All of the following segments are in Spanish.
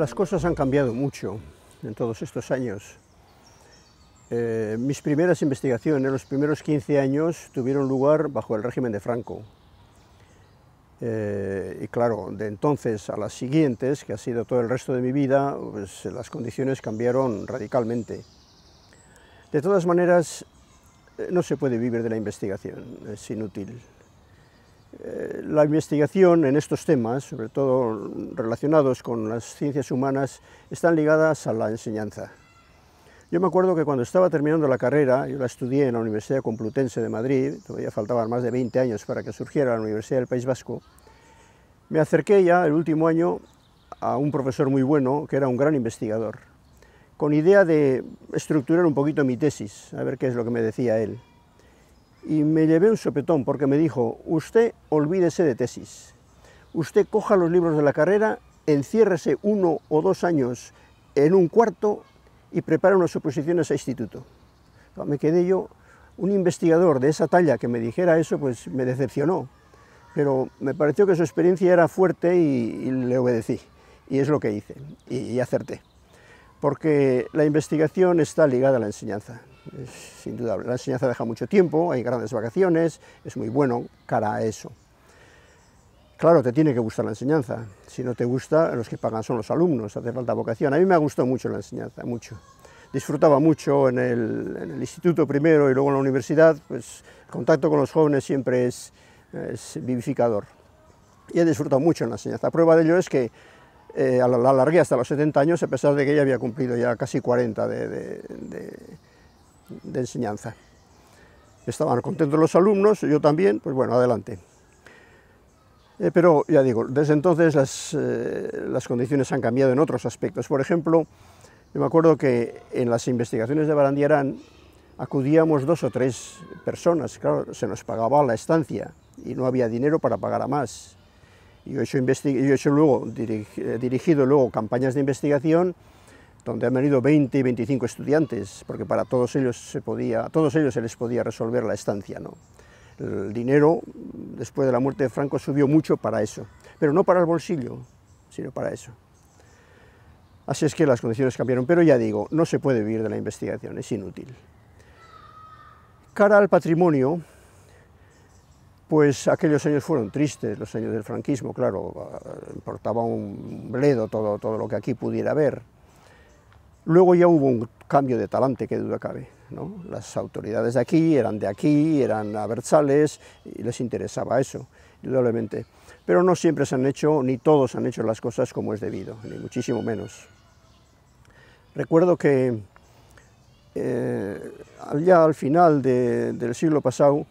Las cosas han cambiado mucho en todos estos años. Eh, mis primeras investigaciones, los primeros 15 años, tuvieron lugar bajo el régimen de Franco. Eh, y claro, de entonces a las siguientes, que ha sido todo el resto de mi vida, pues, las condiciones cambiaron radicalmente. De todas maneras, eh, no se puede vivir de la investigación, es inútil. Eh, la investigación en estos temas, sobre todo relacionados con las ciencias humanas, están ligadas a la enseñanza. Yo me acuerdo que cuando estaba terminando la carrera, yo la estudié en la Universidad Complutense de Madrid, todavía faltaban más de 20 años para que surgiera la Universidad del País Vasco, me acerqué ya el último año a un profesor muy bueno, que era un gran investigador, con idea de estructurar un poquito mi tesis, a ver qué es lo que me decía él y me llevé un sopetón porque me dijo, usted olvídese de tesis, usted coja los libros de la carrera, enciérrese uno o dos años en un cuarto y prepare unas oposiciones a instituto. Me quedé yo, un investigador de esa talla que me dijera eso, pues me decepcionó, pero me pareció que su experiencia era fuerte y, le obedecí, y es lo que hice, y acerté, porque la investigación está ligada a la enseñanza sin duda La enseñanza deja mucho tiempo, hay grandes vacaciones, es muy bueno cara a eso. Claro, te tiene que gustar la enseñanza. Si no te gusta, los que pagan son los alumnos, hace falta vocación. A mí me ha gustado mucho la enseñanza, mucho. Disfrutaba mucho en el, instituto primero y luego en la universidad, pues el contacto con los jóvenes siempre es, vivificador. Y he disfrutado mucho en la enseñanza. prueba de ello es que eh, la alargué hasta los 70 años, a pesar de que ya había cumplido ya casi 40 de de enseñanza. Estaban contentos los alumnos, yo también, pues bueno, adelante. Eh, pero ya digo, desde entonces eh, las, condiciones han cambiado en otros aspectos. Por ejemplo, yo me acuerdo que en las investigaciones de Barandiarán acudíamos dos o tres personas, claro, se nos pagaba la estancia y no había dinero para pagar a más. Yo he hecho, luego, eh, dirigido luego campañas de investigación donde han venido 20 y 25 estudiantes, porque para todos ellos se podía, todos ellos se les podía resolver la estancia. ¿no? El dinero, después de la muerte de Franco, subió mucho para eso, pero no para el bolsillo, sino para eso. Así es que las condiciones cambiaron, pero ya digo, no se puede vivir de la investigación, es inútil. Cara al patrimonio, pues aquellos años fueron tristes, los años del franquismo, claro, importaba eh, un bledo todo, todo lo que aquí pudiera haber. Luego ya hubo un cambio de talante, que duda cabe. Las autoridades de aquí eran de aquí, eran aversales, y les interesaba eso, indudablemente. Pero no siempre se han hecho, ni todos han hecho las cosas como es debido, ni muchísimo menos. Recuerdo que eh, ya al final del siglo pasado,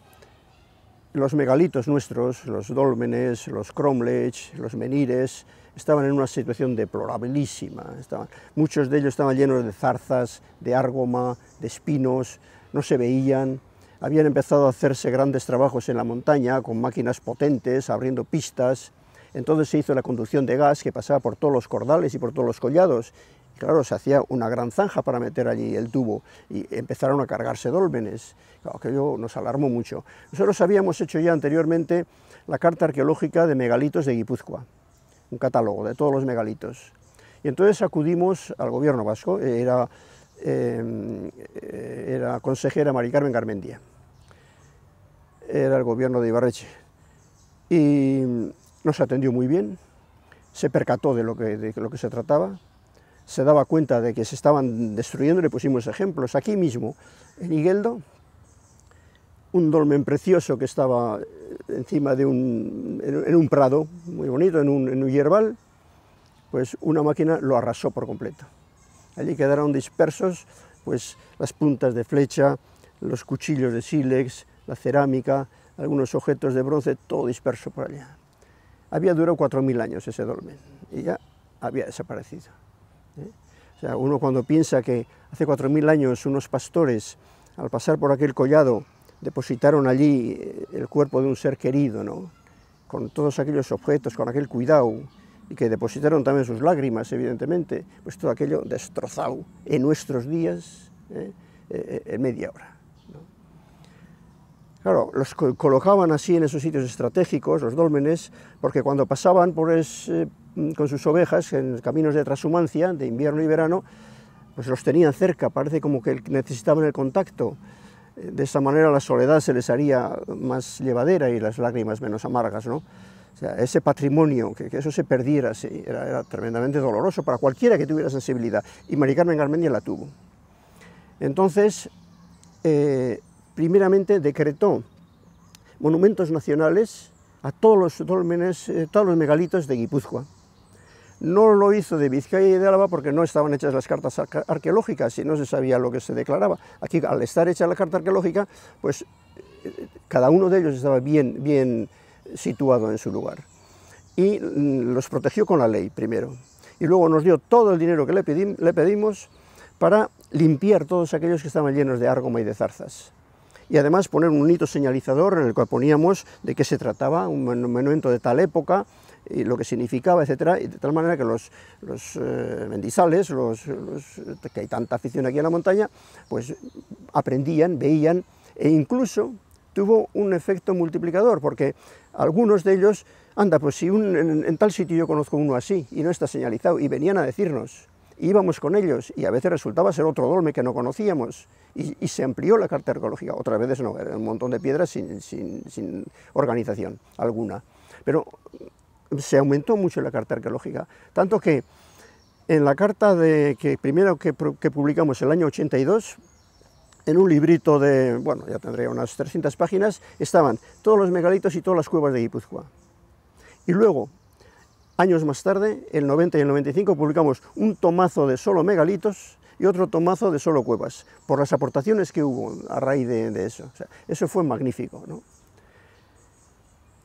los megalitos nuestros, los dólmenes, los cromlech, los menires, estaban en una situación deplorabilísima. Estaban, muchos de ellos estaban llenos de zarzas, de argoma, de espinos, no se veían. Habían empezado a hacerse grandes trabajos en la montaña con máquinas potentes, abriendo pistas. Entonces se hizo la conducción de gas que pasaba por todos los cordales y por todos los collados. Y claro, se hacía una gran zanja para meter allí el tubo y empezaron a cargarse dólmenes. Claro, aquello nos alarmó mucho. Nosotros habíamos hecho ya anteriormente la carta arqueológica de megalitos de Guipúzcoa un catálogo de todos los megalitos. Y entonces acudimos al gobierno vasco, eh, eh, era, consejera Mari Carmen era el gobierno de Ibarreche, y nos atendió muy bien, se percató de lo que, de lo que se trataba, se daba cuenta de que se estaban destruyendo, le pusimos ejemplos. Aquí mismo, en Higueldo, un dolmen precioso que estaba encima de un, en, un prado muy bonito, en un, en hierbal, pues una máquina lo arrasó por completo. Allí quedaron dispersos pues las puntas de flecha, los cuchillos de sílex, la cerámica, algunos objetos de bronce, todo disperso por allá. Había durado 4.000 años ese dolmen y ya había desaparecido. ¿eh? O sea, uno cuando piensa que hace 4.000 años unos pastores, al pasar por aquel collado, depositaron allí eh, el cuerpo de un ser querido, con todos aquellos objetos, con aquel cuidado, y que depositaron también sus lágrimas, evidentemente, pues todo aquello destrozado en nuestros días ¿eh? Eh, en media hora. Claro, los colocaban así en esos sitios estratégicos, los dólmenes, porque cuando pasaban con sus ovejas en caminos de transhumancia, de invierno y verano, pues los tenían cerca, parece como que necesitaban el contacto, de esa manera la soledad se les haría más llevadera y las lágrimas menos amargas, O sea, ese patrimonio, que, eso se perdiera, era, tremendamente doloroso para cualquiera que tuviera sensibilidad, y Maricarmen Carmen Garmendia la tuvo. Entonces, eh, primeramente decretó monumentos nacionales a todos los dolmenes, eh, todos los megalitos de Guipúzcoa, no lo hizo de Vizcaya y de Álava porque no estaban hechas las cartas arqueológicas y no se sabía lo que se declaraba. Aquí, al estar hecha la carta arqueológica, pues eh, cada uno de ellos estaba bien, bien situado en su lugar. Y mm, los protegió con la ley primero. Y luego nos dio todo el dinero que le, le pedimos para limpiar todos aquellos que estaban llenos de argoma y de zarzas y además poner un hito señalizador en el cual poníamos de qué se trataba, un monumento de tal época, y lo que significaba, etcétera, y de tal manera que los, los eh, mendizales, los, que hay tanta afición aquí en la montaña, pues aprendían, veían e incluso tuvo un efecto multiplicador, porque algunos de ellos, anda, pues si en, tal sitio yo conozco uno así y no está señalizado, y venían a decirnos, íbamos con ellos, y a veces resultaba ser otro dolme que no conocíamos, y, se amplió la carta arqueológica, otras veces no, era un montón de piedras sin, sin, sin organización alguna. Pero se aumentó mucho la carta arqueológica, tanto que en la carta de, que primero que, publicamos el año 82, en un librito de, bueno, ya tendría unas 300 páginas, estaban todos los megalitos y todas las cuevas de Guipúzcoa. Y luego, años más tarde, el 90 y el 95, publicamos un tomazo de solo megalitos y otro tomazo de solo cuevas, por las aportaciones que hubo a raíz de, eso. eso fue magnífico. ¿no?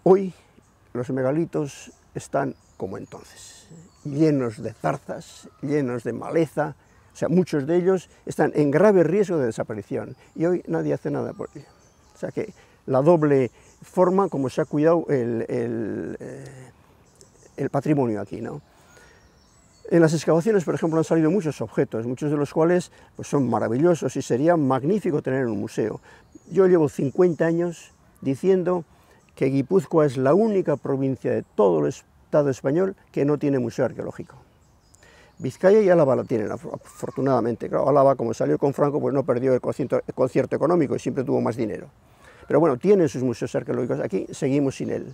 Hoy los megalitos están como entonces, llenos de zarzas, llenos de maleza, o sea, muchos de ellos están en grave riesgo de desaparición y hoy nadie hace nada por ellos. O sea que la doble forma como se ha cuidado eh, el, patrimonio aquí, ¿no? En las excavaciones, por ejemplo, han salido muchos objetos, muchos de los cuales pues, son maravillosos y sería magnífico tener en un museo. Yo llevo 50 años diciendo que Guipúzcoa es la única provincia de todo el Estado español que no tiene museo arqueológico. Vizcaya y Álava la tienen, afortunadamente. Álava, como salió con Franco, pues no perdió el concierto, económico y siempre tuvo más dinero. Pero bueno, tiene sus museos arqueológicos, aquí seguimos sin él.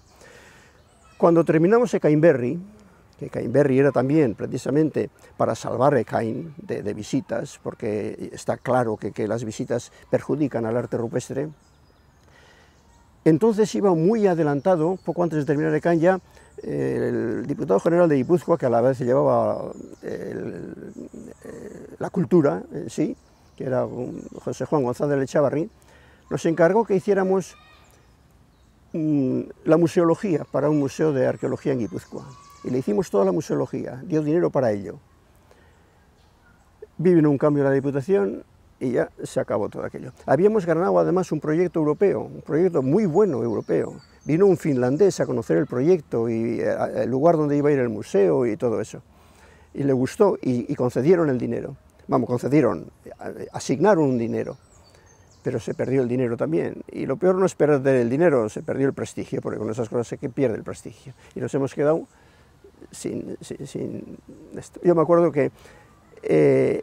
Cuando terminamos Ecaimberri, que Cainberry era también precisamente para salvar Ecaim de, de visitas, porque está claro que las visitas perjudican al arte rupestre, entonces iba muy adelantado, poco antes de terminar el Canya, el diputado general de Guipúzcoa, que a la vez se llevaba eh, la cultura en sí, que era José Juan González Lechavarri, nos encargó que hiciéramos mm, la museología para un museo de arqueología en Guipúzcoa. Y le hicimos toda la museología, dio dinero para ello. en un cambio la Diputación, y ya se acabó todo aquello. Habíamos ganado además un proyecto europeo, un proyecto muy bueno europeo. Vino un finlandés a conocer el proyecto y eh, el lugar donde iba a ir el museo y todo eso. Y le gustó y, concedieron el dinero. Vamos, concedieron, eh, asignaron un dinero. Pero se perdió el dinero también. Y lo peor no es perder el dinero, se perdió el prestigio, porque con esas cosas se que pierde el prestigio. Y nos hemos quedado sin, sin, esto. Yo me acuerdo que eh,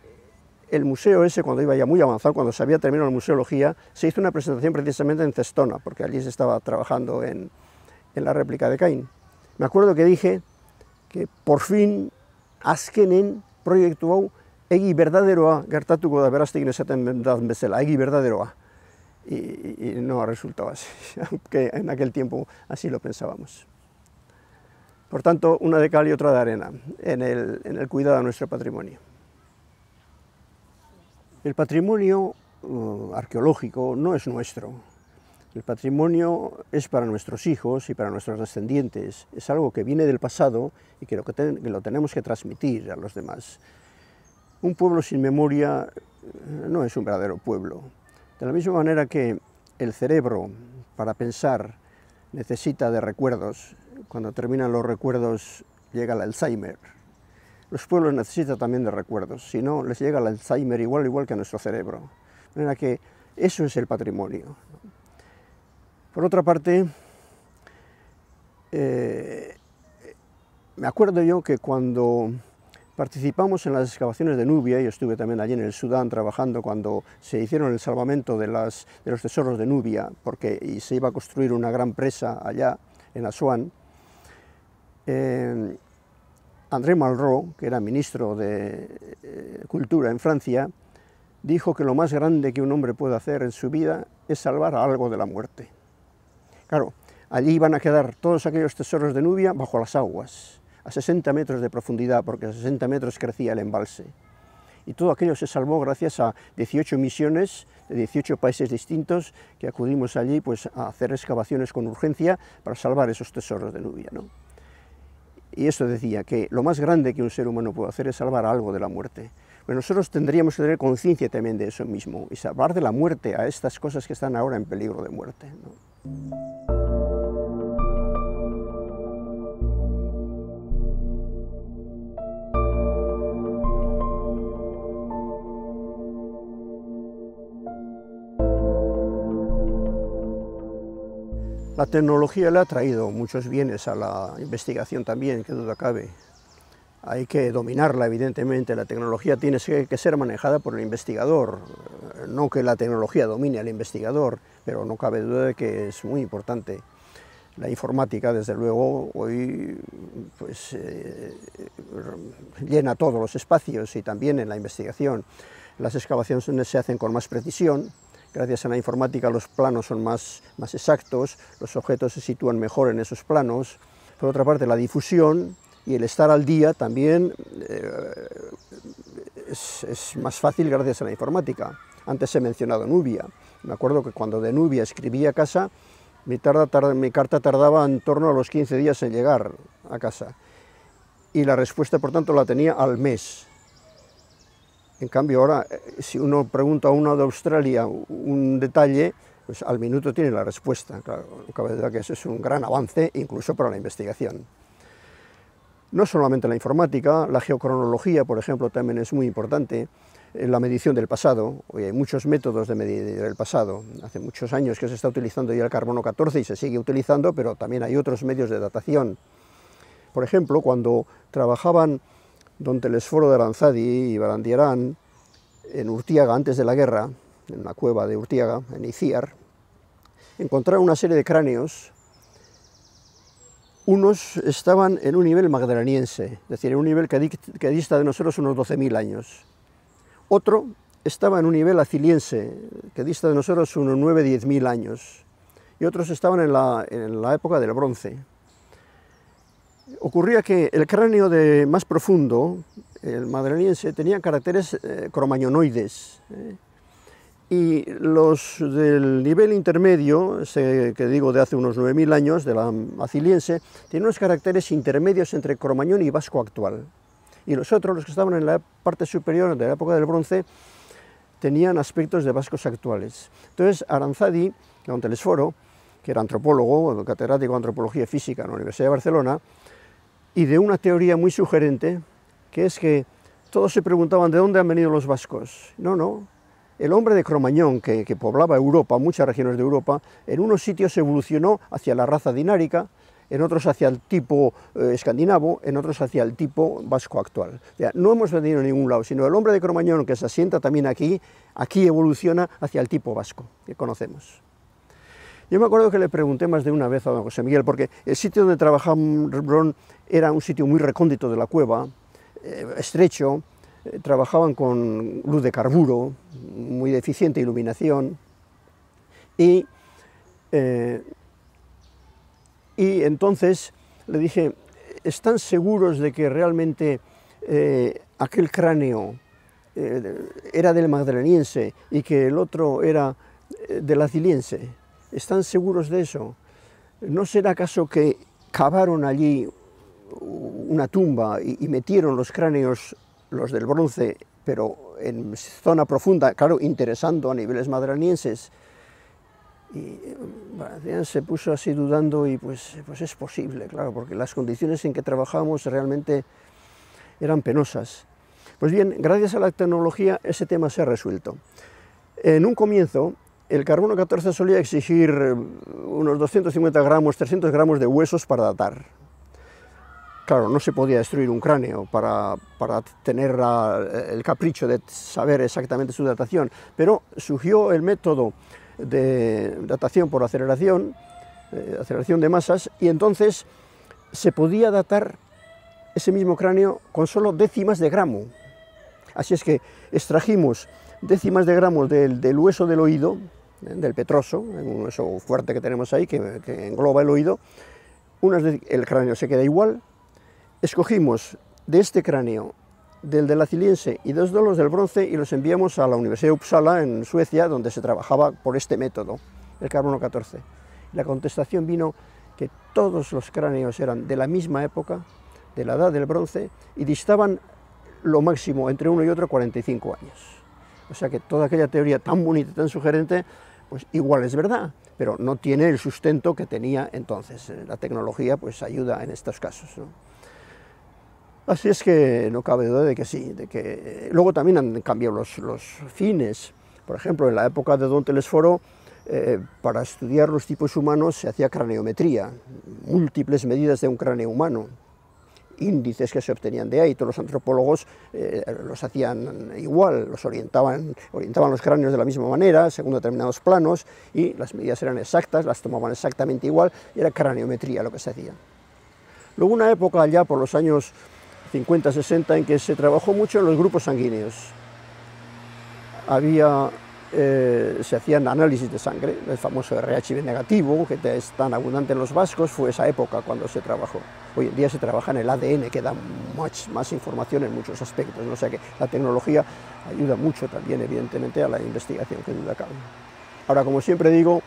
el museo ese, cuando iba ya muy avanzado, cuando se había terminado la museología, se hizo una presentación precisamente en Cestona, porque allí se estaba trabajando en, la réplica de Cain. Me acuerdo que dije que por fin azkenen proyectó hau egi verdaderoa gertatuko da beraztik esaten egi verdaderoa. Y, no ha resultado así, aunque en aquel tiempo así lo pensábamos. Por tanto, una de cal y otra de arena en el cuidado de nuestro patrimonio. El patrimonio uh, arqueológico no es nuestro. El patrimonio es para nuestros hijos y para nuestros descendientes. Es algo que viene del pasado y que lo, que lo tenemos que transmitir a los demás. Un pueblo sin memoria uh, no es un verdadero pueblo. De la misma manera que el cerebro para pensar necesita de recuerdos, cuando terminan los recuerdos llega el Alzheimer. Los pueblos necesitan también de recuerdos, si no les llega el Alzheimer igual, igual que a nuestro cerebro. De manera que eso es el patrimonio. Por otra parte, eh, me acuerdo yo que cuando participamos en las excavaciones de Nubia, yo estuve también allí en el Sudán trabajando cuando se hicieron el salvamento de, los tesoros de Nubia, porque se iba a construir una gran presa allá en Asuán, eh, André Malraux, que era ministro de eh, Cultura en Francia, dijo que lo más grande que un hombre puede hacer en su vida es salvar algo de la muerte. Claro, allí iban a quedar todos aquellos tesoros de Nubia bajo las aguas, a 60 metros de profundidad, porque a 60 metros crecía el embalse. Y todo aquello se salvó gracias a 18 misiones de 18 países distintos que acudimos allí pues, a hacer excavaciones con urgencia para salvar esos tesoros de Nubia. ¿no? Y eso decía que lo más grande que un ser humano puede hacer es salvar algo de la muerte. Pero nosotros tendríamos que tener conciencia también de eso mismo y salvar de la muerte a estas cosas que están ahora en peligro de muerte. La tecnología le ha traído muchos bienes a la investigación también, que duda cabe. Hay que dominarla, evidentemente. La tecnología tiene que ser manejada por el investigador. Eh, no que la tecnología domine al investigador, pero no cabe duda de que es muy importante. La informática, desde luego, hoy pues, eh, llena todos los espacios y también en la investigación. Las excavaciones se hacen con más precisión, Gracias a la informática los planos son más, exactos, los objetos se sitúan mejor en esos planos. Por otra parte, la difusión y el estar al día también eh, es, más fácil gracias a la informática. Antes he mencionado Nubia. Me acuerdo que cuando de Nubia escribía casa, mi, mi carta tardaba en torno a los 15 días en llegar a casa. Y la respuesta, por tanto, la tenía al mes. En cambio, ahora, eh, si uno pregunta a uno de Australia un detalle, pues al minuto tiene la respuesta. Claro, cabe duda que eso es un gran avance, incluso para la investigación. No solamente la informática, la geocronología, por ejemplo, también es muy importante. Eh, la medición del pasado, hoy hay muchos métodos de medir el pasado. Hace muchos años que se está utilizando ya el carbono 14 y se sigue utilizando, pero también hay otros medios de datación. Por ejemplo, cuando trabajaban donde el esforo de Aranzadi y Balandiarán, en Urtiaga antes de la guerra, en la cueva de Urtiaga, en Iciar, encontraron una serie de cráneos. Unos estaban en un nivel magdaleniense, es decir, en un nivel que, dista de nosotros unos 12.000 años. Otro estaba en un nivel aciliense, que dista de nosotros unos 9-10.000 años. Y otros estaban en la época del bronce, Ocurría que el cráneo de más profundo, el madrileñense, tenía caracteres eh, cromañonoides. Eh, y los del nivel intermedio, que digo de hace unos 9.000 años, de la maciliense, tienen unos caracteres intermedios entre cromañón y vasco actual. Y los otros, los que estaban en la parte superior de la época del bronce, tenían aspectos de vascos actuales. Entonces, Aranzadi, Telesforo, que era antropólogo, catedrático de antropología física en la Universidad de Barcelona, y de una teoría muy sugerente, que es que todos se preguntaban de dónde han venido los vascos. No, no. El hombre de Cromañón, que, poblaba Europa, muchas regiones de Europa, en unos sitios evolucionó hacia la raza dinárica, en otros hacia el tipo eh, escandinavo, en otros hacia el tipo vasco actual. no hemos venido a ningún lado, sino el hombre de Cromañón, que se asienta también aquí, aquí evoluciona hacia el tipo vasco que conocemos. Yo me acuerdo que le pregunté más de una vez a don José Miguel, porque el sitio donde trabajaba era un sitio muy recóndito de la cueva, eh, estrecho, eh, trabajaban con luz de carburo, muy deficiente iluminación, y, eh, y entonces le dije, ¿están seguros de que realmente aquel cráneo era del magdaleniense y que el otro era del aziliense? ¿Están seguros de eso? ¿No será acaso que cavaron allí una tumba y, metieron los cráneos, los del bronce, pero en zona profunda, claro, interesando a niveles madranienses? Y se puso así dudando y pues, pues es posible, claro, porque las condiciones en que trabajábamos realmente eran penosas. Pues bien, gracias a la tecnología ese tema se ha resuelto. En un comienzo el carbono 14 solía exigir eh, unos 250 gramos, 300 gramos de huesos para datar. Claro, no se podía destruir un cráneo para, tener el capricho de saber exactamente su datación, pero surgió el método de datación por aceleración, eh, aceleración de masas, y entonces se podía datar ese mismo cráneo con solo décimas de gramo. Así es que extrajimos décimas de gramos del hueso del oído, ¿eh? del petroso, un hueso fuerte que tenemos ahí, que, engloba el oído. Unas el cráneo se queda igual. Escogimos de este cráneo, del de la ciliense y dos de los del bronce y los enviamos a la Universidad de Uppsala en Suecia, donde se trabajaba por este método, el carbono 14. La contestación vino que todos los cráneos eran de la misma época, de la edad del bronce, y distaban lo máximo entre uno y otro 45 años. O sea que toda aquella teoría tan bonita, tan sugerente, pues igual es verdad, pero no tiene el sustento que tenía entonces. Eh, la tecnología pues ayuda en estos casos. Así es que no cabe duda de que sí, de que eh, luego también han cambiado los, fines. Por ejemplo, en la época de Don Telesforo, eh, para estudiar los tipos humanos se hacía craneometría, múltiples medidas de un cráneo humano índices que se obtenían de ahí. Todos los antropólogos eh, los hacían igual, los orientaban, orientaban los cráneos de la misma manera, según determinados planos, y las medidas eran exactas, las tomaban exactamente igual, y era craniometría lo que se hacía. Luego una época allá por los años 50-60 en que se trabajó mucho en los grupos sanguíneos. Había eh, se hacían análisis de sangre, el famoso RHB negativo, que es tan abundante en los vascos, fue esa época cuando se trabajó. Hoy en día se trabaja en el ADN, que da much, más información en muchos aspectos, ¿no? o sea que la tecnología ayuda mucho también, evidentemente, a la investigación, que duda cabe. Ahora, como siempre digo,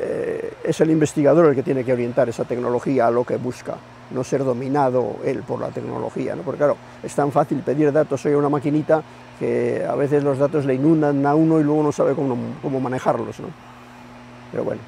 eh, es el investigador el que tiene que orientar esa tecnología a lo que busca, no ser dominado él por la tecnología, ¿no? porque claro, es tan fácil pedir datos hoy a una maquinita que a veces los datos le inundan a uno y luego no sabe cómo, manejarlos. Pero bueno,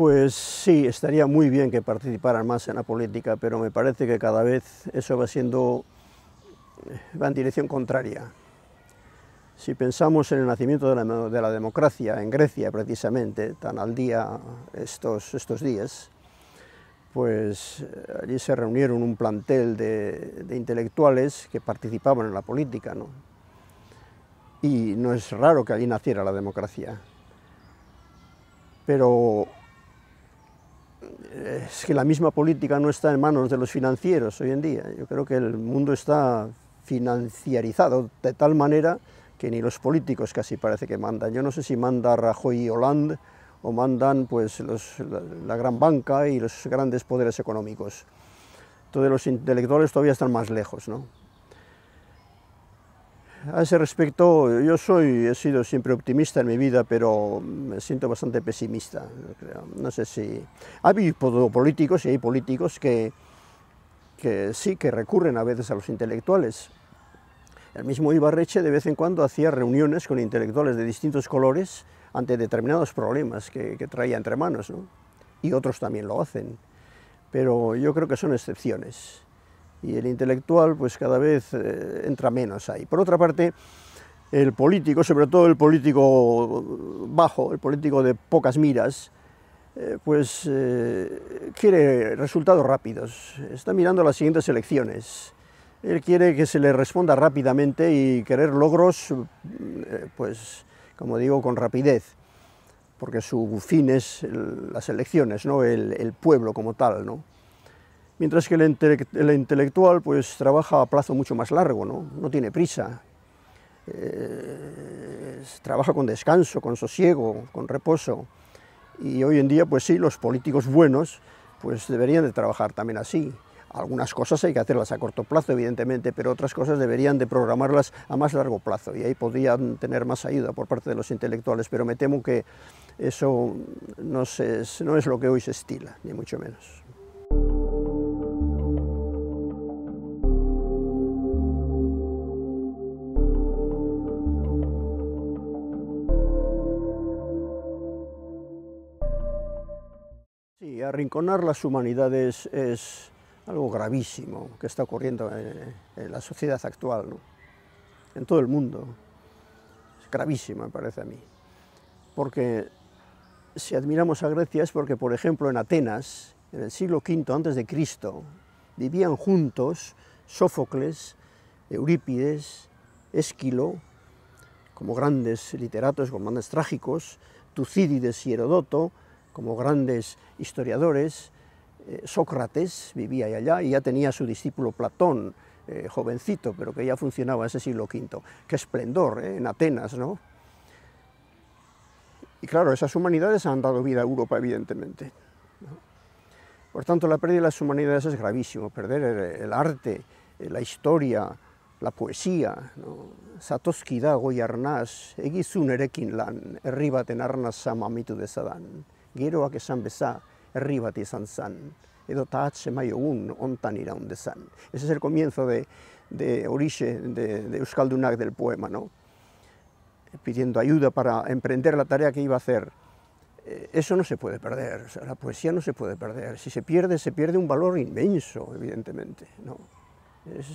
Pues sí, estaría muy bien que participaran más en la política, pero me parece que cada vez eso va siendo, eh, va en dirección contraria. Si pensamos en el nacimiento de la, democracia en Grecia, precisamente, tan al día estos, estos días, pues eh, allí se reunieron un plantel de, de intelectuales que participaban en la política, ¿no? Y no es raro que allí naciera la democracia. Pero es que la misma política no está en manos de los financieros hoy en día. Yo creo que el mundo está financiarizado de tal manera que ni los políticos casi parece que mandan. Yo no sé si manda Rajoy y Hollande o mandan pues, la, gran banca y los grandes poderes económicos. Entonces los intelectuales todavía están más lejos, ¿no? A ese respecto, yo soy, he sido siempre optimista en mi vida, pero me siento bastante pesimista, No sé si... Hay políticos y hay políticos que, que sí, que recurren a veces a los intelectuales. El mismo Ibarreche de vez en cuando hacía reuniones con intelectuales de distintos colores ante determinados problemas que, que traía entre manos, ¿no? Y otros también lo hacen, pero yo creo que son excepciones y el intelectual pues cada vez eh, entra menos ahí. Por otra parte, el político, sobre todo el político bajo, el político de pocas miras, eh, pues eh, quiere resultados rápidos, está mirando las siguientes elecciones. Él quiere que se le responda rápidamente y querer logros, pues como digo, con rapidez, porque su fin es las elecciones, no el, el pueblo como tal, ¿no? mientras que el, intelectual pues trabaja a plazo mucho más largo, no, tiene prisa, eh, trabaja con descanso, con sosiego, con reposo. Y hoy en día, pues sí, los políticos buenos pues deberían de trabajar también así. Algunas cosas hay que hacerlas a corto plazo, evidentemente, pero otras cosas deberían de programarlas a más largo plazo y ahí podrían tener más ayuda por parte de los intelectuales, pero me temo que eso no no es lo que hoy se estila, ni mucho menos. Conar las humanidades es algo gravísimo que está ocurriendo eh, en, la sociedad actual, en todo el mundo. Es gravísimo, me parece a mí. Porque si admiramos a Grecia es porque, por ejemplo, en Atenas, en el siglo V antes de Cristo, vivían juntos Sófocles, Eurípides, Esquilo, como grandes literatos, como grandes trágicos, Tucídides y Herodoto, como grandes historiadores. Eh, Sócrates vivía allá y ya tenía a su discípulo Platón, eh, jovencito, pero que ya funcionaba ese siglo V. Qué esplendor, eh, en Atenas, ¿no? Y claro, esas humanidades han dado vida a Europa, evidentemente. Por tanto, la pérdida de las humanidades es gravísimo, perder el, arte, la historia, la poesía, ¿no? Satoski da egizun erekin lan, erribaten arnas samamitu dezadan geroak esan beza herri bat izan zan, edo maiogun ontan Ese es el comienzo de, de Orixe, de, de Euskaldunak del poema, ¿no? pidiendo ayuda para emprender la tarea que iba a hacer. Eh, eso no se puede perder, la poesía no se puede perder. Si se pierde, se pierde un valor inmenso, evidentemente. ¿no? es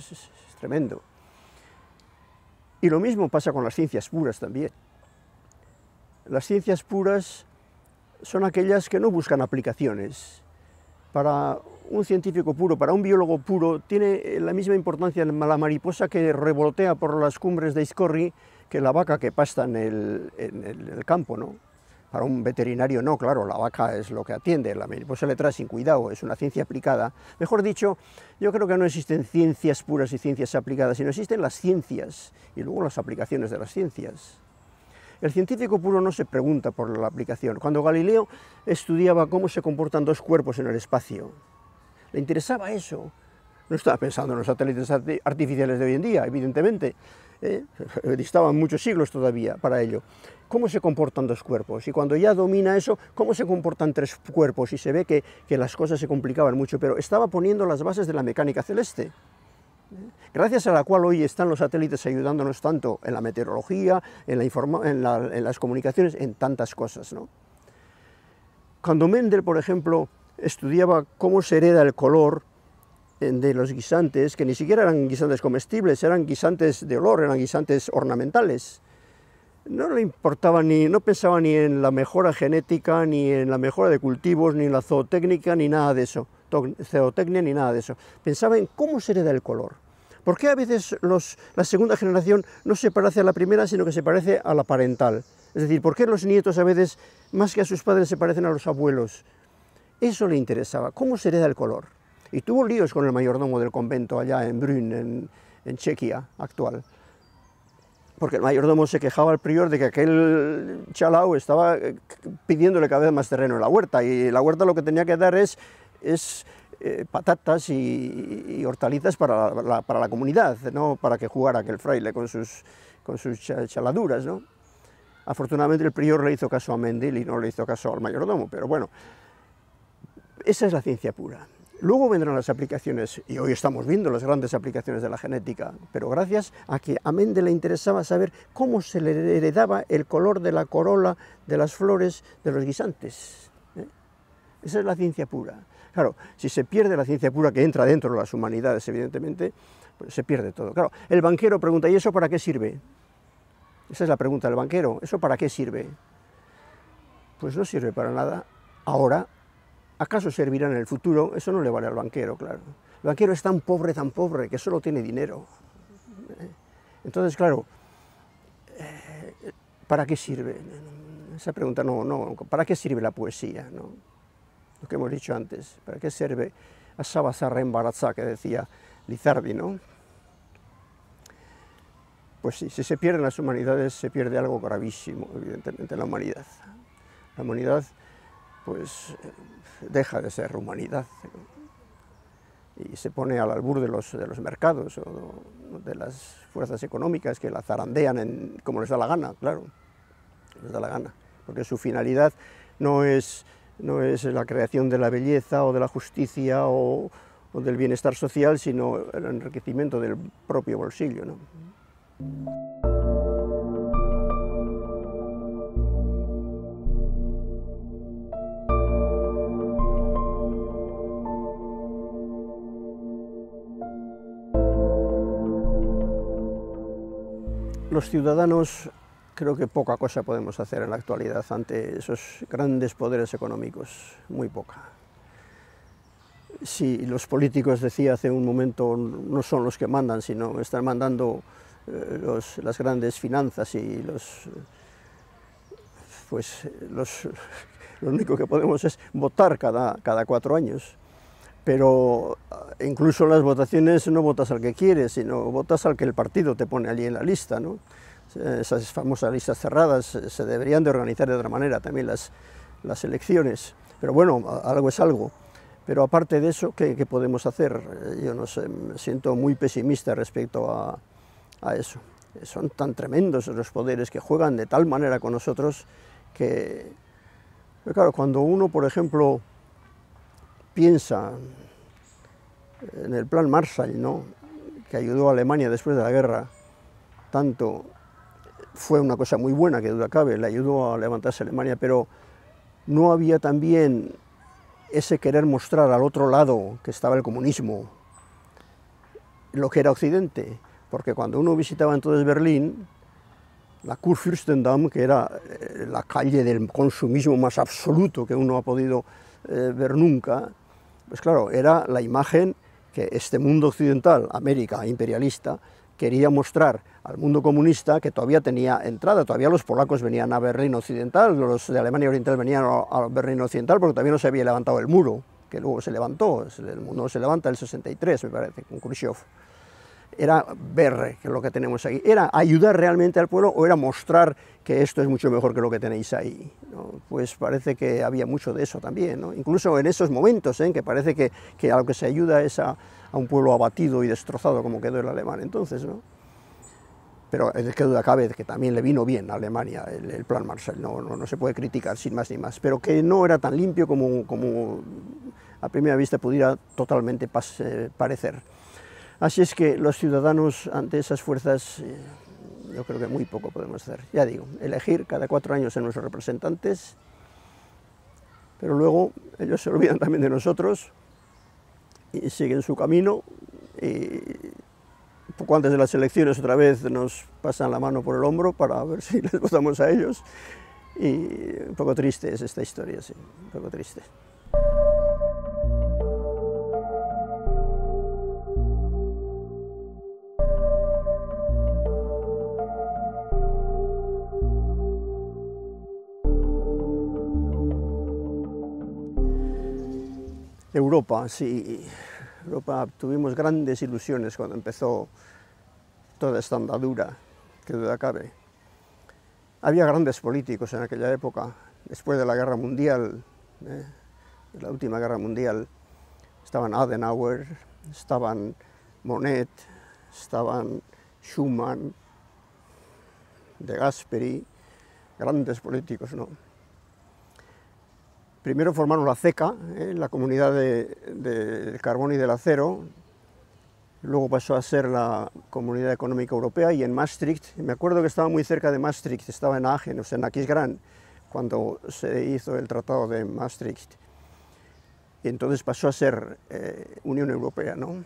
tremendo. Y lo mismo pasa con las ciencias puras también. Las ciencias puras son aquellas que no buscan aplicaciones. Para un científico puro, para un biólogo puro, tiene eh, la misma importancia la mariposa que revolotea por las cumbres de Iscorri que la vaca que pasta en el, campo, Para un veterinario no, claro, la vaca es lo que atiende, la mariposa le trae sin cuidado, es una ciencia aplicada. Mejor dicho, yo creo que no existen ciencias puras y ciencias aplicadas, sino existen las ciencias y luego las aplicaciones de las ciencias. El científico puro no se pregunta por la aplicación. Cuando Galileo estudiaba cómo se comportan dos cuerpos en el espacio, le interesaba eso. No estaba pensando en los satélites artificiales de hoy en día, evidentemente. ¿eh? Distaban muchos siglos todavía para ello. ¿Cómo se comportan dos cuerpos? Y cuando ya domina eso, ¿cómo se comportan tres cuerpos? Y se ve que las cosas se complicaban mucho, pero estaba poniendo las bases de la mecánica celeste gracias a la cual hoy están los satélites ayudándonos tanto en la meteorología, en, las comunicaciones, en tantas cosas. Cuando Mendel, por ejemplo, estudiaba cómo se hereda el color eh, de los guisantes, que ni siquiera eran guisantes comestibles, eran guisantes de olor, eran guisantes ornamentales. No le importaba ni, no pensaba ni en la mejora genética, ni en la mejora de cultivos, ni en la zootécnica, ni nada de eso ni nada de eso. Pensaba en cómo se hereda el color. ¿Por qué a veces los, la segunda generación no se parece a la primera, sino que se parece a la parental? Es decir, ¿por qué los nietos a veces, más que a sus padres, se parecen a los abuelos? Eso le interesaba, cómo se hereda el color. Y tuvo líos con el mayordomo del convento allá en Brünn, en, en Chequia actual. Porque el mayordomo se quejaba al prior de que aquel chalao estaba eh, pidiéndole cada vez más terreno en la huerta, y la huerta lo que tenía que dar es es eh, patatas y, hortalizas para la, comunidad, no para que jugara aquel fraile con sus, chaladuras. ¿no? Afortunadamente el prior le hizo caso a Mendel y no le hizo caso al mayordomo, pero bueno, esa es la ciencia pura. Luego vendrán las aplicaciones, y hoy estamos viendo las grandes aplicaciones de la genética, pero gracias a que a Mendel le interesaba saber cómo se le heredaba el color de la corola de las flores de los guisantes. ¿eh? Esa es la ciencia pura. Claro, si se pierde la ciencia pura que entra dentro de las humanidades, evidentemente, pues se pierde todo. Claro, el banquero pregunta, ¿y eso para qué sirve? Esa es la pregunta del banquero, ¿eso para qué sirve? Pues no sirve para nada ahora, ¿acaso servirá en el futuro? Eso no le vale al banquero, claro. El banquero es tan pobre, tan pobre, que solo tiene dinero. ¿Eh? Entonces, claro, eh, ¿para qué sirve? Esa pregunta no, no, ¿para qué sirve la poesía? No? que hemos dicho antes. ¿Para qué sirve a reembarazá que decía Lizardi, no? Pues si se pierden las humanidades, se pierde algo gravísimo, evidentemente, la humanidad. La humanidad, pues, eh, deja de ser humanidad y se pone al albur de los, de los mercados o de las fuerzas económicas que la zarandean en, como les da la gana, claro, les da la gana, porque su finalidad no es no es la creación de la belleza o de la justicia o, del bienestar social, sino el enriquecimiento del propio bolsillo. ¿no? Los ciudadanos Creo que poca cosa podemos hacer en la actualidad ante esos grandes poderes económicos, muy poca. Si los políticos, decía hace un momento, no son los que mandan, sino están mandando eh, las grandes finanzas y los... pues los, lo único que podemos es votar cada, cada cuatro años pero eh, incluso las votaciones no votas al que quieres, sino votas al que el partido te pone allí en la lista, ¿no? Eh, esas famosas listas cerradas, eh, se deberían de organizar de otra manera también las, las elecciones. Pero bueno, algo es algo. Pero aparte de eso, ¿qué, podemos hacer? Eh, yo no sé, me siento muy pesimista respecto a, eso. Son tan tremendos los poderes que juegan de tal manera con nosotros que, claro, cuando uno, por ejemplo, piensa en el plan Marshall, ¿no? que ayudó a Alemania después de la guerra, tanto fue una cosa muy buena, que duda cabe, le ayudó a levantarse Alemania, pero no había también ese querer mostrar al otro lado que estaba el comunismo, lo que era Occidente, porque cuando uno visitaba entonces Berlín, la Kurfürstendamm, que era eh, la calle del consumismo más absoluto que uno ha podido eh, ver nunca, pues claro, era la imagen que este mundo occidental, América imperialista, quería mostrar al mundo comunista que todavía tenía entrada, todavía los polacos venían a Berlín Occidental, los de Alemania Oriental venían a Berlín Occidental porque todavía no se había levantado el muro, que luego se levantó, el mundo se levanta el 63 me parece, con Khrushchev. Era ver que lo que tenemos ahí. ¿Era ayudar realmente al pueblo o era mostrar que esto es mucho mejor que lo que tenéis ahí? Pues parece que había mucho de eso también, incluso en esos momentos, en ¿eh? que parece que, que a lo que se ayuda es a a un pueblo abatido y destrozado como quedó el alemán entonces, ¿no? Pero es que duda cabe que también le vino bien a Alemania el, plan Marshall, no, no, se puede criticar sin más ni más, pero que no era tan limpio como, como a primera vista pudiera totalmente eh, parecer. Así es que los ciudadanos ante esas fuerzas eh, yo creo que muy poco podemos hacer. Ya digo, elegir cada cuatro años a nuestros representantes, pero luego ellos se olvidan también de nosotros y siguen su camino. Y poco antes de las elecciones otra vez nos pasan la mano por el hombro para ver si les votamos a ellos. Y un poco triste es esta historia, sí, un poco triste. Europa, sí. Europa tuvimos grandes ilusiones cuando empezó toda esta andadura, que duda cabe. Había grandes políticos en aquella época, después de la Guerra Mundial, ¿eh? la última Guerra Mundial, estaban Adenauer, estaban Monet, estaban Schumann, de Gasperi, grandes políticos, ¿no? Primero formaron la CECA, ¿eh? la Comunidad del de, Carbón y del Acero, luego pasó a ser la Comunidad Económica Europea y en Maastricht, me acuerdo que estaba muy cerca de Maastricht, estaba en Agen, o sea, en Aquisgrán, cuando se hizo el Tratado de Maastricht. Y entonces pasó a ser eh, Unión Europea, ¿no?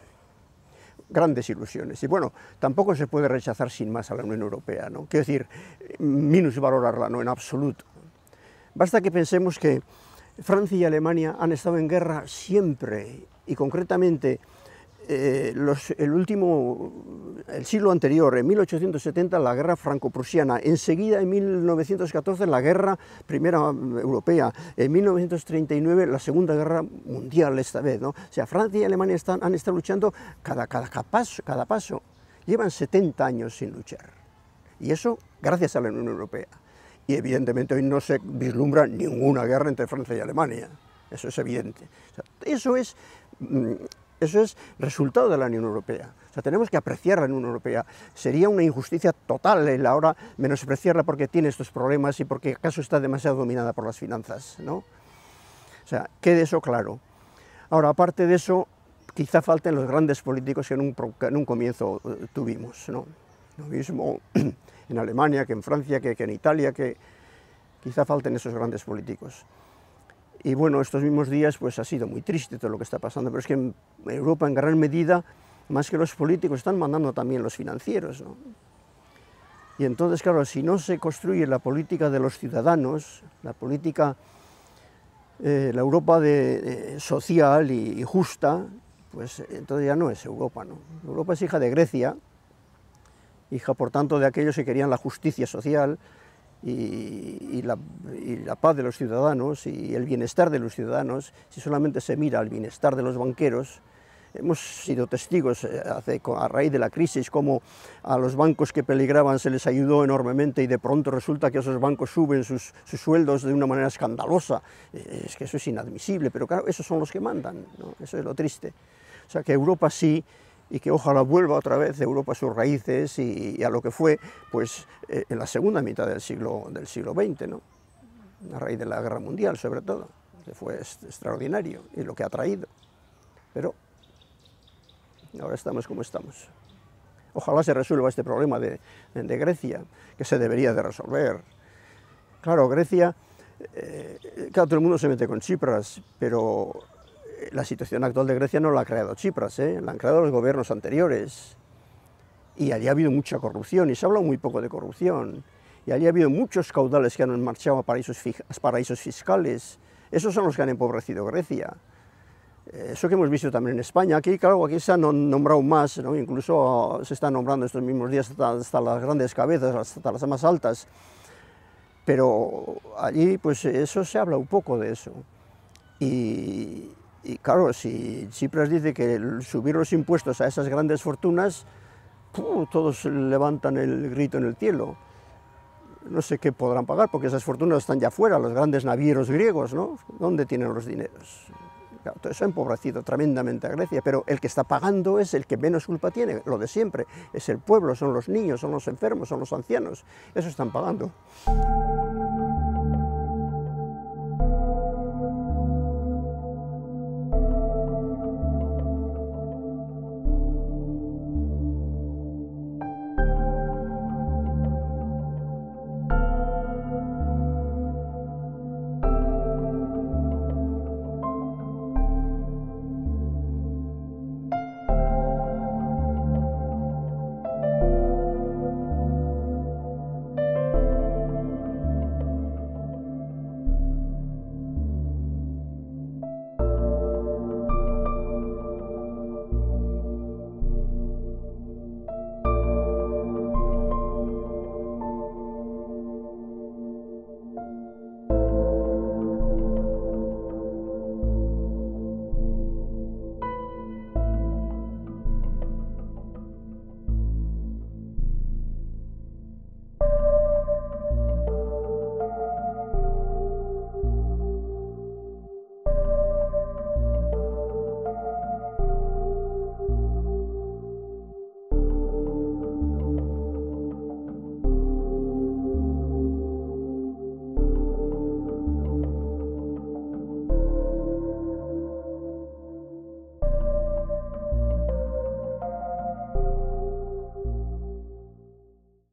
Grandes ilusiones. Y bueno, tampoco se puede rechazar sin más a la Unión Europea, ¿no? Quiero decir, minusvalorarla, no en absoluto. Basta que pensemos que Francia y Alemania han estado en guerra siempre y concretamente eh, el último, el siglo anterior, en 1870 la guerra franco-prusiana, enseguida en 1914 la guerra primera mm, europea, en 1939 la segunda guerra mundial esta vez, O sea, Francia y Alemania han estado luchando cada, cada, cada paso, llevan 70 años sin luchar y eso gracias a la Unión Europea y evidentemente hoy no se vislumbra ninguna guerra entre Francia y Alemania. Eso es evidente. eso, es, mm, eso es resultado de la Unión Europea. O sea, tenemos que apreciar la Unión Europea. Sería una injusticia total la ahora menospreciarla porque tiene estos problemas y porque acaso está demasiado dominada por las finanzas. ¿no? O sea, quede eso claro. Ahora, aparte de eso, quizá falten los grandes políticos que en un, en un comienzo eh, tuvimos. ¿no? Lo mismo en Alemania, que en Francia, que, en Italia, que quizá falten esos grandes políticos. Y bueno, estos mismos días pues ha sido muy triste todo lo que está pasando, pero es que en Europa en gran medida, más que los políticos, están mandando también los financieros. ¿no? Y entonces, claro, si no se construye la política de los ciudadanos, la política, eh, la Europa de, eh, social y, justa, pues entonces ya no es Europa. ¿no? Europa es hija de Grecia, hija, por tanto, de aquellos que querían la justicia social y, la, paz de los ciudadanos y el bienestar de los ciudadanos. Si solamente se mira al bienestar de los banqueros, hemos sido testigos eh, hace, a raíz de la crisis ...como a los bancos que peligraban se les ayudó enormemente y de pronto resulta que esos bancos suben sus, sueldos de una manera escandalosa. Eh, es que eso es inadmisible, pero claro, esos son los que mandan, eso es lo triste. O sea que Europa sí y que ojalá vuelva otra vez Europa a sus raíces y, a lo que fue pues, eh, en la segunda mitad del siglo, del siglo XX, ¿no? a raíz de la Guerra Mundial sobre todo, fue extraordinario y lo que ha traído. Pero ahora estamos como estamos. Ojalá se resuelva este problema de, Grecia, que se debería de resolver. Claro, Grecia, eh, todo el mundo se mete con Chipras, pero la situación actual de Grecia no la ha creado Chipras, ¿eh? la han creado los gobiernos anteriores. Y allí ha habido mucha corrupción, y se habla muy poco de corrupción. Y allí ha habido muchos caudales que han marchado a paraísos, paraísos fiscales. Esos son los que han empobrecido Grecia. Eh, eso que hemos visto también en España. Aquí, claro, aquí se han nombrado más, incluso ah, se están nombrando estos mismos días hasta, las grandes cabezas, hasta las más altas. Pero allí, pues eso se habla un poco de eso. Y, y claro, si Tsipras dice que subir los impuestos a esas grandes fortunas, todos levantan el grito en el cielo. No sé qué podrán pagar, porque esas fortunas están ya fuera, los grandes navieros griegos, ¿no? ¿Dónde tienen los dineros? Claro, todo eso ha empobrecido tremendamente a Grecia, pero el que está pagando es el que menos culpa tiene, lo de siempre. Es el pueblo, son los niños, son los enfermos, son los ancianos. Eso están pagando.